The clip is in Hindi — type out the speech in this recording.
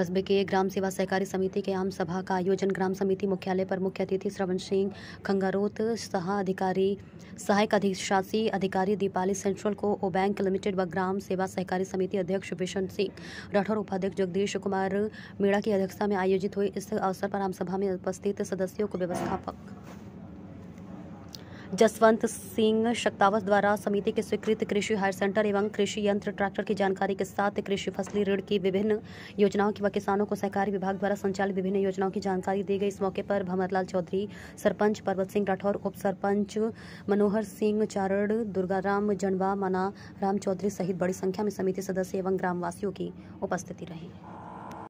कस्बे के ग्राम सेवा सहकारी समिति के आम सभा का आयोजन ग्राम समिति मुख्यालय पर मुख्य अतिथि श्रवण सिंह खंगारोत सहा अधिकारी सहायक अधिशासी अधिकारी दीपाली सेंट्रल को ओ बैंक लिमिटेड व ग्राम सेवा सहकारी समिति अध्यक्ष भीषण सिंह राठौर उपाध्यक्ष जगदीश कुमार मीणा की अध्यक्षता में आयोजित हुई इस अवसर पर आम सभा में उपस्थित सदस्यों को व्यवस्थापक जसवंत सिंह शक्तावत द्वारा समिति के स्वीकृत कृषि हायर सेंटर एवं कृषि यंत्र ट्रैक्टर की जानकारी के साथ कृषि फसली ऋण की विभिन्न योजनाओं की व किसानों को सहकारी विभाग द्वारा संचालित विभिन्न योजनाओं की जानकारी दी गई इस मौके पर भमरलाल चौधरी सरपंच पर्वत सिंह राठौर उप सरपंच मनोहर सिंह चारण दुर्गाराम जनवा मना राम चौधरी सहित बड़ी संख्या में समिति सदस्य एवं ग्रामवासियों की उपस्थिति रही